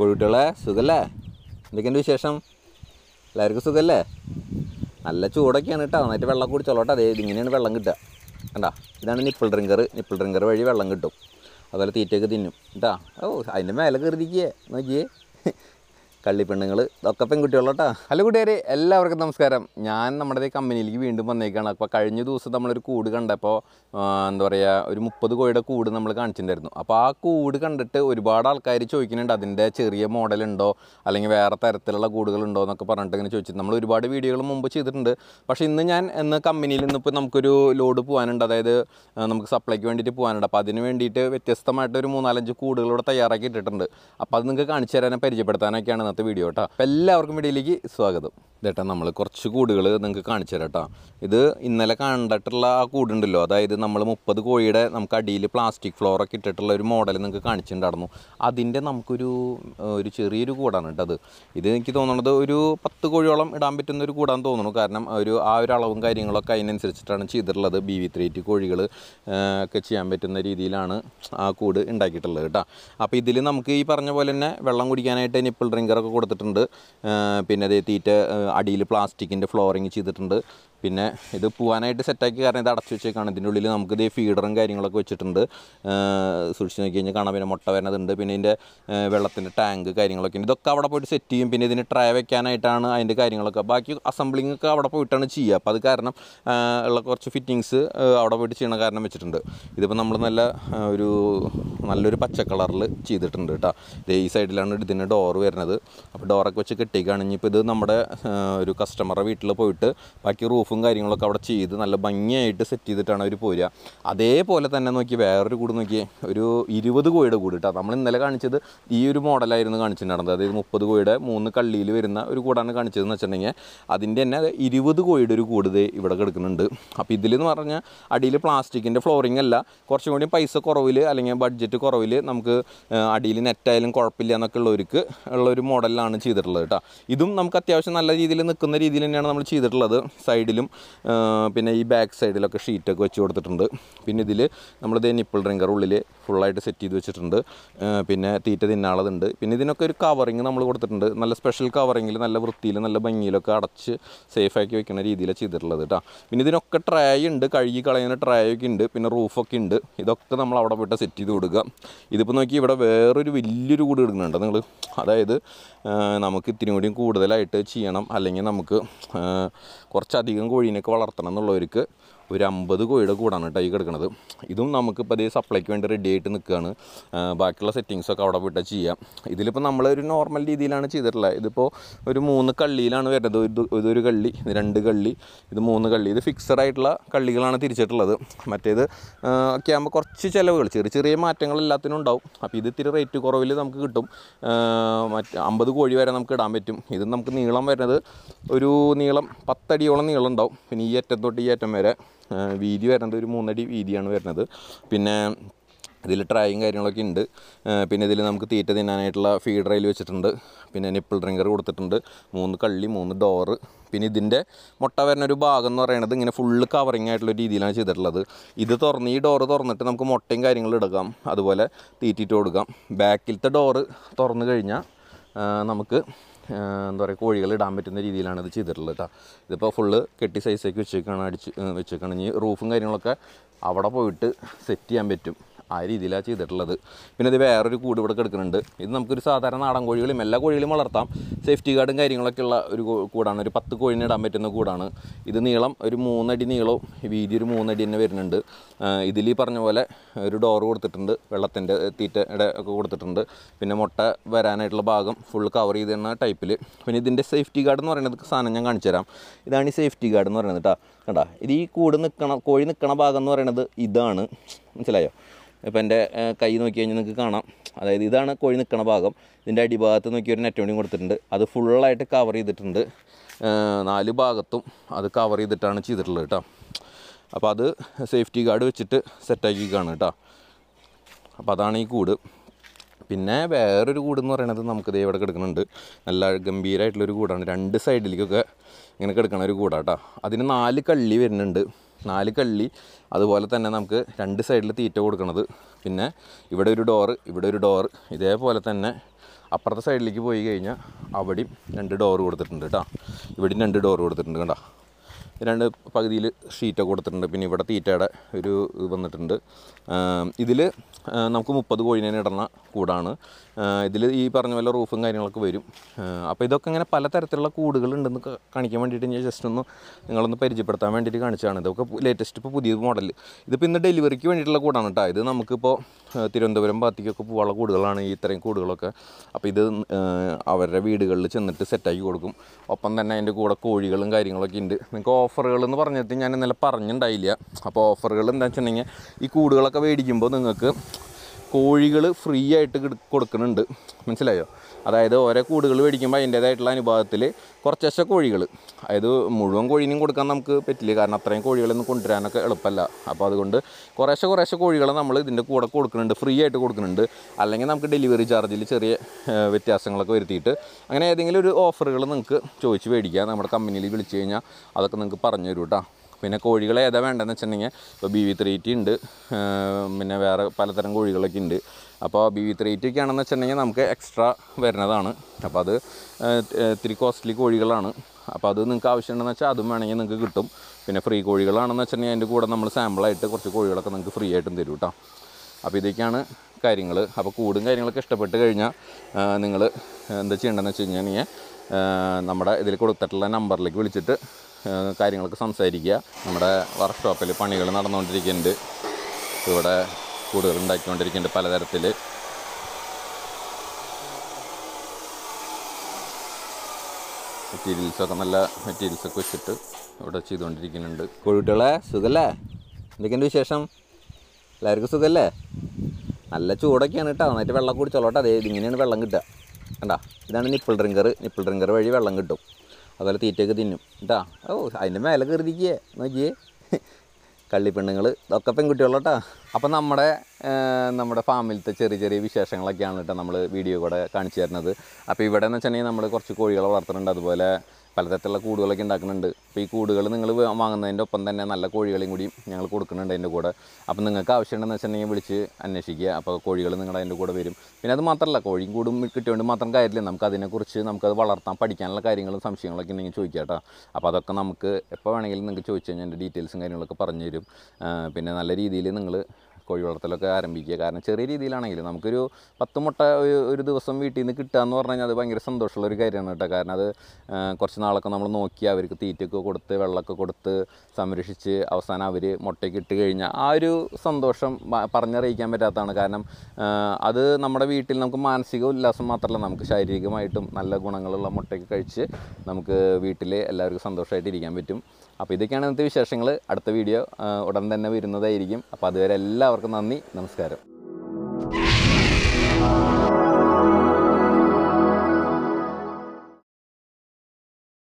കോഴിക്കുട്ടികളെ സുഖല്ലേ എന്തൊക്കെയുണ്ട് വിശേഷം എല്ലാവർക്കും സുഖല്ലേ നല്ല ചൂടൊക്കെയാണ് കേട്ടോ നന്നായിട്ട് വെള്ളം കുടിച്ചോളൂ കേട്ടോ അതേ ഇതിങ്ങനെയാണ് വെള്ളം കിട്ടുക കണ്ടാ ഇതാണ് നിപ്പിൾ ഡ്രിങ്കർ നിപ്പിൾ ഡ്രിങ്കർ വഴി വെള്ളം കിട്ടും അതുപോലെ തീറ്റയൊക്കെ തിന്നും കേട്ടോ ഓ അതിൻ്റെ മേലെ കരുതിക്കേ നോക്കിയേ കള്ളി പെണ്ണുങ്ങൾ ഇതൊക്കെ പെൺകുട്ടികളോ കേട്ടോ ഹലോ കൂട്ടുകാരെ എല്ലാവർക്കും നമസ്കാരം ഞാൻ നമ്മുടെ കമ്പനിയിലേക്ക് വീണ്ടും വന്നേക്കാണ് അപ്പോൾ കഴിഞ്ഞ ദിവസം നമ്മളൊരു കൂട് കണ്ടപ്പോൾ എന്താ പറയുക ഒരു മുപ്പത് കോഴിയുടെ കൂട് നമ്മൾ കാണിച്ചിട്ടുണ്ടായിരുന്നു അപ്പോൾ ആ കൂട് കണ്ടിട്ട് ഒരുപാട് ആൾക്കാർ ചോദിക്കുന്നുണ്ട് അതിൻ്റെ ചെറിയ മോഡലുണ്ടോ അല്ലെങ്കിൽ വേറെ തരത്തിലുള്ള കൂടുകളുണ്ടോ എന്നൊക്കെ പറഞ്ഞിട്ട് ഇങ്ങനെ ചോദിച്ചു നമ്മൾ ഒരുപാട് വീഡിയോകൾ മുമ്പ് ചെയ്തിട്ടുണ്ട് പക്ഷേ ഇന്ന് ഞാൻ ഇന്ന് കമ്പനിയിൽ നിന്നിപ്പോൾ നമുക്കൊരു ലോഡ് പോകാനുണ്ട് അതായത് നമുക്ക് സപ്ലൈക്ക് വേണ്ടിയിട്ട് പോകാനുണ്ട് അപ്പോൾ അതിന് വേണ്ടിയിട്ട് വ്യത്യസ്തമായിട്ട് ഒരു മൂന്നാലഞ്ച് കൂടുകൾ ഇവിടെ തയ്യാറാക്കി ഇട്ടിട്ടുണ്ട് അപ്പോൾ അത് നിങ്ങൾക്ക് കാണിച്ചു തരാനും പരിചയപ്പെടുത്താനൊക്കെയാണ് ഇന്നത്തെ വീഡിയോ കേട്ടോ എല്ലാവർക്കും വീഡിയോയിലേക്ക് സ്വാഗതം ഇതേട്ടാ നമ്മൾ കുറച്ച് കൂടുകൾ നിങ്ങൾക്ക് കാണിച്ചു തരാം കേട്ടോ ഇത് ഇന്നലെ കണ്ടിട്ടുള്ള ആ കൂടുണ്ടല്ലോ അതായത് നമ്മൾ മുപ്പത് കോഴിയുടെ നമുക്ക് അടിയിൽ പ്ലാസ്റ്റിക് ഫ്ലോറൊക്കെ ഇട്ടിട്ടുള്ള ഒരു മോഡൽ നിങ്ങൾക്ക് കാണിച്ചിട്ടുണ്ടായിരുന്നു അതിൻ്റെ നമുക്കൊരു ഒരു ചെറിയൊരു കൂടാണ് കേട്ടോ ഇത് എനിക്ക് തോന്നുന്നത് ഒരു പത്ത് കോഴിയോളം ഇടാൻ പറ്റുന്ന ഒരു കൂടാന്ന് തോന്നുന്നു കാരണം ഒരു ആ ഒരു അളവും കാര്യങ്ങളൊക്കെ അതിനനുസരിച്ചിട്ടാണ് ചെയ്തിട്ടുള്ളത് ബി വി ത്രീ ടി കോഴികൾ ഒക്കെ ചെയ്യാൻ പറ്റുന്ന രീതിയിലാണ് ആ കൂട് ഉണ്ടാക്കിയിട്ടുള്ളത് കേട്ടോ അപ്പോൾ ഇതിൽ നമുക്ക് ഈ പറഞ്ഞ പോലെ തന്നെ വെള്ളം കുടിക്കാനായിട്ട് നിപ്പിൾ ഡ്രിങ്കറൊക്കെ കൊടുത്തിട്ടുണ്ട് പിന്നെ അതേ തീറ്റ അടിയിൽ പ്ലാസ്റ്റിക്കിൻ്റെ ഫ്ലോറിങ് ചെയ്തിട്ടുണ്ട് പിന്നെ ഇത് പോകാനായിട്ട് സെറ്റാക്കി കാരണം ഇത് അടച്ചു വെച്ചേക്കാണ് ഇതിൻ്റെ ഉള്ളിൽ നമുക്ക് ഇത് ഫീഡറും കാര്യങ്ങളൊക്കെ വെച്ചിട്ടുണ്ട് സൂക്ഷിച്ച് നോക്കി കഴിഞ്ഞാൽ കാണാം പിന്നെ മുട്ട വരുന്നതുണ്ട് പിന്നെ ഇതിൻ്റെ വെള്ളത്തിൻ്റെ ടാങ്ക് കാര്യങ്ങളൊക്കെ ഉണ്ട് ഇതൊക്കെ അവിടെ പോയിട്ട് സെറ്റ് ചെയ്യും പിന്നെ ഇതിന് ട്രൈ വയ്ക്കാനായിട്ടാണ് അതിൻ്റെ കാര്യങ്ങളൊക്കെ ബാക്കി അസംബ്ലിംഗ് ഒക്കെ അവിടെ പോയിട്ടാണ് ചെയ്യുക അപ്പോൾ അത് കാരണം ഉള്ള കുറച്ച് ഫിറ്റിങ്സ് അവിടെ പോയിട്ട് ചെയ്യണ കാരണം വെച്ചിട്ടുണ്ട് ഇതിപ്പോൾ നമ്മൾ നല്ല ഒരു നല്ലൊരു പച്ച കളറിൽ ചെയ്തിട്ടുണ്ട് കേട്ടോ ഈ സൈഡിലാണ് ഇതിൻ്റെ ഡോറ് വരുന്നത് അപ്പോൾ ഡോറൊക്കെ വെച്ച് കെട്ടിക്കാണെങ്കിൽ ഇപ്പോൾ ഇത് നമ്മുടെ ഒരു കസ്റ്റമറുടെ വീട്ടിൽ പോയിട്ട് ബാക്കി റൂഫും കാര്യങ്ങളൊക്കെ അവിടെ ചെയ്ത് നല്ല ഭംഗിയായിട്ട് സെറ്റ് ചെയ്തിട്ടാണ് അവർ പോരുക അതേപോലെ തന്നെ നോക്കി വേറൊരു കൂട് നോക്കി ഒരു ഇരുപത് കോഴിയുടെ കൂട് കേട്ടോ നമ്മൾ ഇന്നലെ കാണിച്ചത് ഈ ഒരു മോഡലായിരുന്നു കാണിച്ചിട്ടുണ്ടായിരുന്നത് അതായത് മുപ്പത് കോഴിയുടെ മൂന്ന് കള്ളിയിൽ വരുന്ന ഒരു കൂടാണ് കാണിച്ചതെന്ന് വെച്ചിട്ടുണ്ടെങ്കിൽ അതിൻ്റെ തന്നെ ഇരുപത് കോഴിയുടെ ഒരു കൂട് ഇവിടെ കിടക്കുന്നുണ്ട് അപ്പോൾ ഇതിലെന്ന് പറഞ്ഞാൽ അടിയിൽ പ്ലാസ്റ്റിക്കിൻ്റെ ഫ്ലോറിംഗ് അല്ല കുറച്ചും കൂടി പൈസ കുറവിൽ അല്ലെങ്കിൽ ബഡ്ജറ്റ് കുറവിൽ നമുക്ക് അടിയിൽ നെറ്റായാലും കുഴപ്പമില്ല എന്നൊക്കെ ഉള്ളവർക്ക് ഉള്ള ഒരു ചെയ്തിട്ടുള്ളത് കേട്ടോ ഇതും നമുക്ക് അത്യാവശ്യം നല്ല രീതിയിൽ രീതിയിൽ നിൽക്കുന്ന രീതിയിൽ തന്നെയാണ് നമ്മൾ ചെയ്തിട്ടുള്ളത് സൈഡിലും പിന്നെ ഈ ബാക്ക് സൈഡിലൊക്കെ ഷീറ്റൊക്കെ വെച്ച് കൊടുത്തിട്ടുണ്ട് പിന്നെ ഇതിൽ നമ്മളിത് നിപ്പിൾ ഡ്രിങ്കർ ഉള്ളിൽ ഫുള്ളായിട്ട് സെറ്റ് ചെയ്ത് വെച്ചിട്ടുണ്ട് പിന്നെ തീറ്റ തിന്നാളതുണ്ട് പിന്നെ ഇതിനൊക്കെ ഒരു കവറിങ് നമ്മൾ കൊടുത്തിട്ടുണ്ട് നല്ല സ്പെഷ്യൽ കവറിങ്ങിൽ നല്ല വൃത്തിയിൽ നല്ല ഭംഗിയിലൊക്കെ അടച്ച് സേഫാക്കി വെക്കുന്ന രീതിയിലാണ് ചെയ്തിട്ടുള്ളത് കേട്ടോ പിന്നെ ഇതിനൊക്കെ ട്രേ ഉണ്ട് കഴുകി കളയുന്ന ട്രേ ഒക്കെ ഉണ്ട് പിന്നെ റൂഫൊക്കെ ഉണ്ട് ഇതൊക്കെ നമ്മൾ അവിടെ പോയിട്ട് സെറ്റ് ചെയ്ത് കൊടുക്കുക ഇതിപ്പോൾ നോക്കി ഇവിടെ വേറൊരു വലിയൊരു കൂട് ഇടുന്നുണ്ട് നിങ്ങൾ അതായത് നമുക്ക് ഇത്തിരി കൂടിയും കൂടുതലായിട്ട് ചെയ്യണം അല്ലെങ്കിൽ നമുക്ക് കുറച്ചധികം കോഴീനെയൊക്കെ വളർത്തണം എന്നുള്ളവർക്ക് ഒരു അമ്പത് കോഴിയുടെ കൂടാണ് കേട്ടോ ഈ കിടക്കുന്നത് ഇതും നമുക്കിപ്പോൾ അതേ സപ്ലൈക്ക് വേണ്ടി റെഡി ആയിട്ട് നിൽക്കുകയാണ് ബാക്കിയുള്ള സെറ്റിങ്സൊക്കെ അവിടെ പോയിട്ട് ചെയ്യാം ഇതിലിപ്പോൾ നമ്മൾ ഒരു നോർമൽ രീതിയിലാണ് ചെയ്തിട്ടുള്ളത് ഇതിപ്പോൾ ഒരു മൂന്ന് കള്ളിയിലാണ് വരുന്നത് ഇത് ഇതൊരു കള്ളി രണ്ട് കള്ളി ഇത് മൂന്ന് കള്ളി ഇത് ഫിക്സഡ് ആയിട്ടുള്ള കള്ളികളാണ് തിരിച്ചിട്ടുള്ളത് മറ്റേത് ഒക്കെ ആകുമ്പോൾ കുറച്ച് ചിലവുകൾ ചെറിയ ചെറിയ മാറ്റങ്ങൾ എല്ലാത്തിനും ഉണ്ടാവും അപ്പോൾ ഇത് ഇത്തിരി റേറ്റ് കുറവിൽ നമുക്ക് കിട്ടും മറ്റ് അമ്പത് കോഴി വരെ നമുക്ക് ഇടാൻ പറ്റും ഇത് നമുക്ക് നീളം വരുന്നത് ഒരു നീളം പത്തടിയോളം നീളം ഉണ്ടാവും പിന്നെ ഈ അറ്റം തൊട്ട് ഈ അറ്റം വരെ വീതി വരുന്നത് ഒരു മൂന്നടി വീതിയാണ് വരുന്നത് പിന്നെ ഇതിൽ ട്രൈയും കാര്യങ്ങളൊക്കെ ഉണ്ട് പിന്നെ ഇതിൽ നമുക്ക് തീറ്റ തിന്നാനായിട്ടുള്ള ഫീഡ് റെയിൽ വെച്ചിട്ടുണ്ട് പിന്നെ നിപ്പിൾ ഡ്രിങ്കർ കൊടുത്തിട്ടുണ്ട് മൂന്ന് കള്ളി മൂന്ന് ഡോറ് പിന്നെ ഇതിൻ്റെ മുട്ട വരുന്ന ഒരു ഭാഗം എന്ന് പറയുന്നത് ഇങ്ങനെ ഫുള്ള് കവറിങ് ആയിട്ടുള്ള രീതിയിലാണ് ചെയ്തിട്ടുള്ളത് ഇത് തുറന്ന് ഈ ഡോറ് തുറന്നിട്ട് നമുക്ക് മുട്ടയും കാര്യങ്ങളും എടുക്കാം അതുപോലെ തീറ്റിട്ട് കൊടുക്കാം ബാക്കിലത്തെ ഡോറ് തുറന്നു കഴിഞ്ഞാൽ നമുക്ക് എന്താ പറയുക കോഴികൾ ഇടാൻ പറ്റുന്ന രീതിയിലാണ് ഇത് ചെയ്തിട്ടുള്ളത് കേട്ടോ ഇതിപ്പോൾ ഫുള്ള് കെട്ടി സൈസേക്ക് വെച്ചേക്കാണ് അടിച്ച് വെച്ചേക്കാണ് ഇനി റൂഫും കാര്യങ്ങളൊക്കെ അവിടെ പോയിട്ട് സെറ്റ് ചെയ്യാൻ പറ്റും ആ രീതിയിലാണ് ചെയ്തിട്ടുള്ളത് പിന്നെ ഇത് വേറൊരു കൂട് ഇവിടെ കിടക്കുന്നുണ്ട് ഇത് നമുക്കൊരു സാധാരണ നാടൻ കോഴികളും എല്ലാ കോഴികളും വളർത്താം സേഫ്റ്റി ഗാർഡും കാര്യങ്ങളൊക്കെ ഉള്ള ഒരു കൂടാണ് ഒരു പത്ത് കോഴിനെ ഇടാൻ പറ്റുന്ന കൂടാണ് ഇത് നീളം ഒരു മൂന്നടി നീളവും വീതി ഒരു മൂന്നടി തന്നെ വരുന്നുണ്ട് ഇതിൽ ഈ പറഞ്ഞ പോലെ ഒരു ഡോർ കൊടുത്തിട്ടുണ്ട് വെള്ളത്തിൻ്റെ തീറ്റയുടെ ഒക്കെ കൊടുത്തിട്ടുണ്ട് പിന്നെ മുട്ട വരാനായിട്ടുള്ള ഭാഗം ഫുൾ കവർ ചെയ്ത് ടൈപ്പിൽ പിന്നെ ഇതിൻ്റെ സേഫ്റ്റി ഗാർഡ് എന്ന് പറയുന്നത് സാധനം ഞാൻ കാണിച്ചു തരാം ഇതാണ് ഈ സേഫ്റ്റി ഗാർഡ് എന്ന് പറയുന്നത് കേട്ടോ കണ്ടാ ഇത് ഈ കൂട് നിൽക്കണ കോഴി നിൽക്കണ ഭാഗം എന്ന് പറയുന്നത് ഇതാണ് മനസ്സിലായോ ഇപ്പം എൻ്റെ കൈ നോക്കി കഴിഞ്ഞാൽ നിങ്ങൾക്ക് കാണാം അതായത് ഇതാണ് കോഴി നിൽക്കുന്ന ഭാഗം ഇതിൻ്റെ അടിഭാഗത്ത് നോക്കി ഒരു നെറ്റ് കൊടുത്തിട്ടുണ്ട് അത് ഫുള്ളായിട്ട് കവർ ചെയ്തിട്ടുണ്ട് നാല് ഭാഗത്തും അത് കവർ ചെയ്തിട്ടാണ് ചെയ്തിട്ടുള്ളത് കേട്ടോ അപ്പോൾ അത് സേഫ്റ്റി ഗാർഡ് വെച്ചിട്ട് സെറ്റാക്കിക്കാണ് കേട്ടോ അപ്പോൾ അതാണ് ഈ കൂട് പിന്നെ വേറൊരു കൂടെന്ന് പറയണത് നമുക്ക് ഇവിടെ കിടക്കുന്നുണ്ട് നല്ല ഗംഭീരമായിട്ടുള്ളൊരു കൂടാണ് രണ്ട് സൈഡിലേക്കൊക്കെ ഇങ്ങനെ കിടക്കണ ഒരു കൂടാട്ടോ അതിന് നാല് കള്ളി വരുന്നുണ്ട് നാല് കള്ളി അതുപോലെ തന്നെ നമുക്ക് രണ്ട് സൈഡിൽ തീറ്റ കൊടുക്കണത് പിന്നെ ഇവിടെ ഒരു ഡോറ് ഇവിടെ ഒരു ഡോറ് ഇതേപോലെ തന്നെ അപ്പുറത്തെ സൈഡിലേക്ക് പോയി കഴിഞ്ഞാൽ അവിടെയും രണ്ട് ഡോറ് കൊടുത്തിട്ടുണ്ട് കേട്ടോ ഇവിടെയും രണ്ട് ഡോറ് കൊടുത്തിട്ടുണ്ട് കേട്ടോ രണ്ട് പകുതിയിൽ ഷീറ്റ് കൊടുത്തിട്ടുണ്ട് പിന്നെ ഇവിടെ തീറ്റയുടെ ഒരു ഇത് വന്നിട്ടുണ്ട് ഇതിൽ നമുക്ക് മുപ്പത് കോഴിനെ ഇടണ കൂടാണ് ഇതിൽ ഈ പറഞ്ഞ പോലെ റൂഫും കാര്യങ്ങളൊക്കെ വരും അപ്പോൾ ഇതൊക്കെ ഇങ്ങനെ തരത്തിലുള്ള കൂടുകളുണ്ടെന്ന് കാണിക്കാൻ വേണ്ടിയിട്ട് ഞാൻ ജസ്റ്റ് ഒന്ന് നിങ്ങളൊന്ന് പരിചയപ്പെടുത്താൻ വേണ്ടിയിട്ട് കാണിച്ചതാണ് ഇതൊക്കെ ലേറ്റസ്റ്റ് ഇപ്പോൾ പുതിയ മോഡൽ ഇതിപ്പോൾ ഇന്ന് ഡെലിവറിക്ക് വേണ്ടിയിട്ടുള്ള കൂടാണ് കേട്ടോ ഇത് നമുക്കിപ്പോൾ തിരുവനന്തപുരം ഭാഗത്തേക്കൊക്കെ പോകാനുള്ള കൂടുകളാണ് ഈ ഇത്രയും കൂടുകളൊക്കെ അപ്പോൾ ഇത് അവരുടെ വീടുകളിൽ ചെന്നിട്ട് സെറ്റാക്കി കൊടുക്കും ഒപ്പം തന്നെ അതിൻ്റെ കൂടെ കോഴികളും കാര്യങ്ങളൊക്കെ ഉണ്ട് നിങ്ങൾക്ക് ഓഫറുകൾ എന്ന് പറഞ്ഞിട്ട് ഞാൻ ഇന്നലെ പറഞ്ഞിട്ടുണ്ടായില്ല അപ്പോൾ ഓഫറുകൾ എന്താണെന്ന് വെച്ചിട്ടുണ്ടെങ്കിൽ ഈ കൂടുകളൊക്കെ മേടിക്കുമ്പോൾ നിങ്ങൾക്ക് കോഴികൾ ഫ്രീ ആയിട്ട് കൊടുക്കുന്നുണ്ട് മനസ്സിലായോ അതായത് ഓരോ കൂടുകൾ മേടിക്കുമ്പോൾ അതിൻ്റേതായിട്ടുള്ള അനുഭവത്തിൽ കുറച്ചശ കോഴികൾ അതായത് മുഴുവൻ കോഴീനും കൊടുക്കാൻ നമുക്ക് പറ്റില്ല കാരണം അത്രയും കോഴികളൊന്നും കൊണ്ടുവരാനൊക്കെ എളുപ്പമല്ല അപ്പോൾ അതുകൊണ്ട് കുറേശ്ശെ കുറേശ്ശെ കോഴികളെ നമ്മൾ ഇതിൻ്റെ കൂടെ കൊടുക്കുന്നുണ്ട് ഫ്രീ ആയിട്ട് കൊടുക്കുന്നുണ്ട് അല്ലെങ്കിൽ നമുക്ക് ഡെലിവറി ചാർജിൽ ചെറിയ വ്യത്യാസങ്ങളൊക്കെ വരുത്തിയിട്ട് അങ്ങനെ ഏതെങ്കിലും ഒരു ഓഫറുകൾ നിങ്ങൾക്ക് ചോദിച്ച് മേടിക്കുക നമ്മുടെ കമ്പനിയിൽ വിളിച്ചു കഴിഞ്ഞാൽ അതൊക്കെ നിങ്ങൾക്ക് പറഞ്ഞു തരും കേട്ടോ പിന്നെ കോഴികൾ ഏതാ വേണ്ടതെന്ന് വെച്ചിട്ടുണ്ടെങ്കിൽ ഇപ്പോൾ ബി വി ത്രീ റ്റി ഉണ്ട് പിന്നെ വേറെ പലതരം കോഴികളൊക്കെ ഉണ്ട് അപ്പോൾ ബി വി ത്രീ റ്റി ആണെന്ന് വെച്ചിട്ടുണ്ടെങ്കിൽ നമുക്ക് എക്സ്ട്രാ വരുന്നതാണ് അപ്പോൾ അത് ഇത്തിരി കോസ്റ്റ്ലി കോഴികളാണ് അപ്പോൾ അത് നിങ്ങൾക്ക് ആവശ്യമുണ്ടെന്ന് വെച്ചാൽ അതും വേണമെങ്കിൽ നിങ്ങൾക്ക് കിട്ടും പിന്നെ ഫ്രീ കോഴികളാണെന്ന് വെച്ചിട്ടുണ്ടെങ്കിൽ അതിൻ്റെ കൂടെ നമ്മൾ സാമ്പിളായിട്ട് കുറച്ച് കോഴികളൊക്കെ നിങ്ങൾക്ക് ഫ്രീ ആയിട്ടും തരും കേട്ടോ അപ്പോൾ ഇതൊക്കെയാണ് കാര്യങ്ങൾ അപ്പോൾ കൂടും കാര്യങ്ങളൊക്കെ ഇഷ്ടപ്പെട്ട് കഴിഞ്ഞാൽ നിങ്ങൾ എന്താ ചെയ്യേണ്ടതെന്ന് വെച്ച് കഴിഞ്ഞാൽ നമ്മുടെ ഇതിൽ കൊടുത്തിട്ടുള്ള നമ്പറിലേക്ക് വിളിച്ചിട്ട് കാര്യങ്ങളൊക്കെ സംസാരിക്കുക നമ്മുടെ വർക്ക്ഷോപ്പിൽ പണികൾ നടന്നുകൊണ്ടിരിക്കുന്നുണ്ട് ഇവിടെ കൂടുതൽ ഉണ്ടാക്കിക്കൊണ്ടിരിക്കുന്നുണ്ട് പലതരത്തിൽ മെറ്റീരിയൽസൊക്കെ നല്ല മെറ്റീരിയൽസൊക്കെ വെച്ചിട്ട് ഇവിടെ ചെയ്തുകൊണ്ടിരിക്കുന്നുണ്ട് കോഴിക്കുട്ടികളെ സുഖല്ലേ എന്തൊക്കെയുണ്ട് വിശേഷം എല്ലാവർക്കും സുഖല്ലേ നല്ല ചൂടൊക്കെയാണ് കേട്ടോ നന്നായിട്ട് വെള്ളം കുടിച്ചോളൂ കേട്ടോ അതെ ഇതിങ്ങനെയാണ് വെള്ളം കിട്ടുക കണ്ടാ ഇതാണ് നിപ്പിൾ ഡ്രിങ്കർ നിപ്പിൾ ഡ്രിങ്കർ വഴി വെള്ളം കിട്ടും അതുപോലെ തീറ്റയൊക്കെ തിന്നും കേട്ടാ ഓ അതിൻ്റെ മേലെ കയറിയിരിക്കുക നോക്കിയേ കള്ളിപ്പെണ്ണുങ്ങൾ ഇതൊക്കെ പെൺകുട്ടികളാട്ടാ അപ്പം നമ്മുടെ നമ്മുടെ ഫാമിലത്തെ ചെറിയ ചെറിയ വിശേഷങ്ങളൊക്കെയാണ് കേട്ടോ നമ്മൾ വീഡിയോ കൂടെ കാണിച്ചു തരുന്നത് അപ്പോൾ ഇവിടെ എന്ന് വെച്ചിട്ടുണ്ടെങ്കിൽ നമ്മൾ കുറച്ച് കോഴികളെ വളർത്തുന്നുണ്ട് അതുപോലെ പലതരത്തിലുള്ള കൂടുകളൊക്കെ ഉണ്ടാക്കുന്നുണ്ട് അപ്പോൾ ഈ കൂടുകൾ നിങ്ങൾ വാങ്ങുന്നതിൻ്റെ ഒപ്പം തന്നെ നല്ല കോഴികളെയും കൂടി ഞങ്ങൾ കൊടുക്കുന്നുണ്ട് അതിൻ്റെ കൂടെ അപ്പോൾ നിങ്ങൾക്ക് ആവശ്യമുണ്ടെന്ന് വെച്ചിട്ടുണ്ടെങ്കിൽ വിളിച്ച് അന്വേഷിക്കുക അപ്പോൾ കോഴികൾ നിങ്ങളുടെ അതിൻ്റെ കൂടെ വരും പിന്നെ അത് മാത്രമല്ല കോഴിയും കൂടും കിട്ടിയോണ്ട് മാത്രം കാര്യമില്ല നമുക്ക് അതിനെക്കുറിച്ച് നമുക്കത് വളർത്താൻ പഠിക്കാനുള്ള കാര്യങ്ങളും സംശയങ്ങളൊക്കെ ഉണ്ടെങ്കിൽ ചോദിക്കുക കേട്ടോ അപ്പോൾ അതൊക്കെ നമുക്ക് എപ്പോൾ വേണമെങ്കിലും നിങ്ങൾക്ക് ചോദിച്ചു കഴിഞ്ഞാൽ ഡീറ്റെയിൽസും കാര്യങ്ങളൊക്കെ പറഞ്ഞു തരും പിന്നെ നല്ല രീതിയിൽ നിങ്ങൾ കോഴി വളർത്തലൊക്കെ ആരംഭിക്കുക കാരണം ചെറിയ രീതിയിലാണെങ്കിലും നമുക്കൊരു പത്ത് മുട്ട ഒരു ഒരു ദിവസം വീട്ടിൽ നിന്ന് കിട്ടുക എന്ന് പറഞ്ഞു കഴിഞ്ഞാൽ അത് ഭയങ്കര സന്തോഷമുള്ളൊരു കാര്യമാണ് കേട്ടോ കാരണം അത് കുറച്ച് നാളൊക്കെ നമ്മൾ നോക്കി അവർക്ക് തീറ്റൊക്കെ കൊടുത്ത് വെള്ളമൊക്കെ കൊടുത്ത് സംരക്ഷിച്ച് അവസാനം അവർ മുട്ടയ്ക്ക് ഇട്ട് കഴിഞ്ഞാൽ ആ ഒരു സന്തോഷം പറഞ്ഞറിയിക്കാൻ പറ്റാത്തതാണ് കാരണം അത് നമ്മുടെ വീട്ടിൽ നമുക്ക് മാനസിക ഉല്ലാസം മാത്രമല്ല നമുക്ക് ശാരീരികമായിട്ടും നല്ല ഗുണങ്ങളുള്ള മുട്ടയ്ക്ക് കഴിച്ച് നമുക്ക് വീട്ടിൽ എല്ലാവർക്കും സന്തോഷമായിട്ട് ഇരിക്കാൻ പറ്റും അപ്പോൾ ഇതൊക്കെയാണ് ഇന്നത്തെ വിശേഷങ്ങൾ അടുത്ത വീഡിയോ ഉടൻ തന്നെ വരുന്നതായിരിക്കും അപ്പോൾ അതുവരെ എല്ലാവർക്കും എല്ലാവർക്കും നന്ദി നമസ്കാരം